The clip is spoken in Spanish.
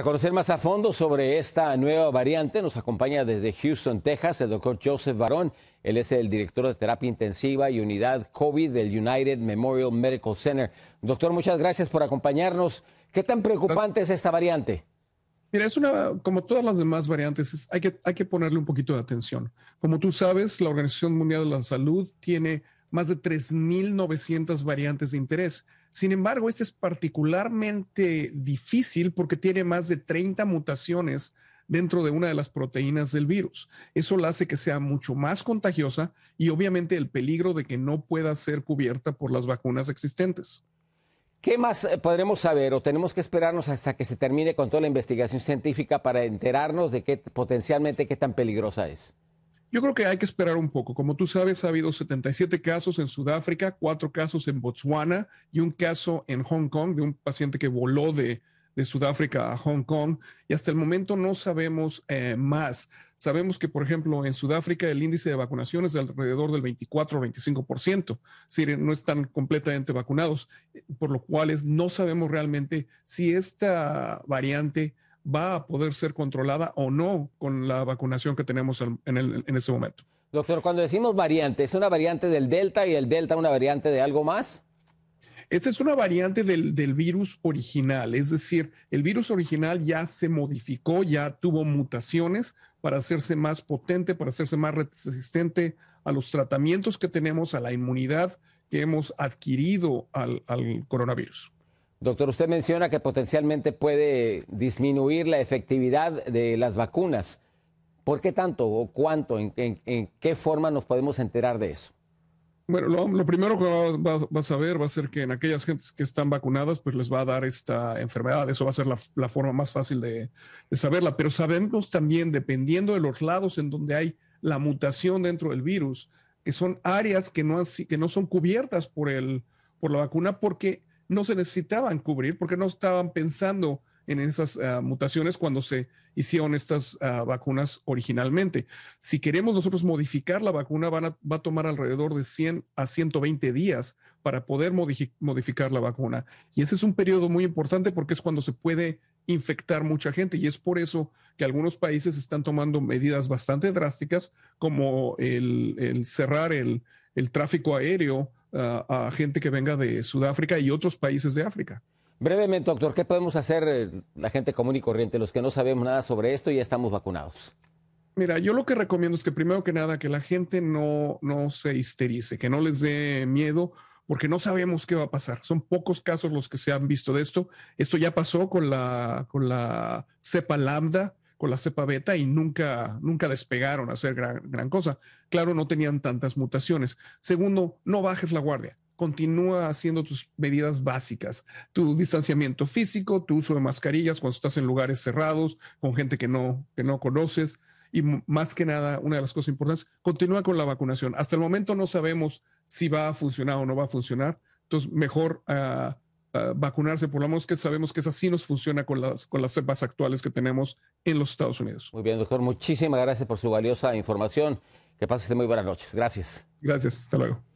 Para conocer más a fondo sobre esta nueva variante, nos acompaña desde Houston, Texas, el doctor Joseph Barón. Él es el director de terapia intensiva y unidad COVID del United Memorial Medical Center. Doctor, muchas gracias por acompañarnos. ¿Qué tan preocupante es esta variante? Mira, es una, como todas las demás variantes, hay, que, hay que ponerle un poquito de atención. Como tú sabes, la Organización Mundial de la Salud tiene más de 3.900 variantes de interés. Sin embargo, este es particularmente difícil porque tiene más de 30 mutaciones dentro de una de las proteínas del virus. Eso la hace que sea mucho más contagiosa y obviamente el peligro de que no pueda ser cubierta por las vacunas existentes. ¿Qué más eh, podremos saber o tenemos que esperarnos hasta que se termine con toda la investigación científica para enterarnos de qué potencialmente qué tan peligrosa es? Yo creo que hay que esperar un poco. Como tú sabes, ha habido 77 casos en Sudáfrica, cuatro casos en Botswana y un caso en Hong Kong de un paciente que voló de, Sudáfrica a Hong Kong. Y hasta el momento no sabemos eh, más. Sabemos que, por ejemplo, en Sudáfrica el índice de vacunación es de alrededor del 24 o 25%. Es no están completamente vacunados, por lo cual no sabemos realmente si esta variante va a poder ser controlada o no con la vacunación que tenemos en, ese momento. Doctor, cuando decimos variante, ¿es una variante del Delta y el Delta una variante de algo más? Esta es una variante del, virus original, es decir, el virus original ya se modificó, ya tuvo mutaciones para hacerse más potente, para hacerse más resistente a los tratamientos que tenemos, a la inmunidad que hemos adquirido al coronavirus. Doctor, usted menciona que potencialmente puede disminuir la efectividad de las vacunas. ¿Por qué tanto o cuánto? ¿En, qué forma nos podemos enterar de eso? Bueno, lo, primero que va a saber va a ser que en aquellas gentes que están vacunadas, pues les va a dar esta enfermedad. Eso va a ser la, forma más fácil de, saberla. Pero sabemos también, dependiendo de los lados en donde hay la mutación dentro del virus, que son áreas que no, que no son cubiertas por, el, por la vacuna porque no se necesitaban cubrir porque no estaban pensando en esas ah, mutaciones cuando se hicieron estas ah, vacunas originalmente. Si queremos nosotros modificar la vacuna, va a tomar alrededor de 100 a 120 días para poder modificar la vacuna. Y ese es un periodo muy importante porque es cuando se puede infectar mucha gente y es por eso que algunos países están tomando medidas bastante drásticas como el, cerrar el tráfico aéreo a gente que venga de Sudáfrica y otros países de África. Brevemente, doctor, ¿qué podemos hacer eh, la gente común y corriente, los que no sabemos nada sobre esto y ya estamos vacunados? Mira, yo lo que recomiendo es que primero que nada que la gente no, no se histerice, que no les dé miedo, porque no sabemos qué va a pasar. Son pocos casos los que se han visto de esto. Esto ya pasó con la, con la cepa lambda, con la cepa beta y nunca, nunca despegaron a hacer gran, cosa. Claro, no tenían tantas mutaciones. Segundo, no bajes la guardia continúa haciendo tus medidas básicas, tu distanciamiento físico, tu uso de mascarillas cuando estás en lugares cerrados, con gente que no, que no conoces. Y más que nada, una de las cosas importantes, continúa con la vacunación. Hasta el momento no sabemos si va a funcionar o no va a funcionar. Entonces, mejor ah, eh, vacunarse por lo menos que sabemos que esa sí nos funciona con las, con las cepas actuales que tenemos en los Estados Unidos. Muy bien, doctor, muchísimas gracias por su valiosa información. Que usted muy buenas noches. Gracias. Gracias, hasta luego.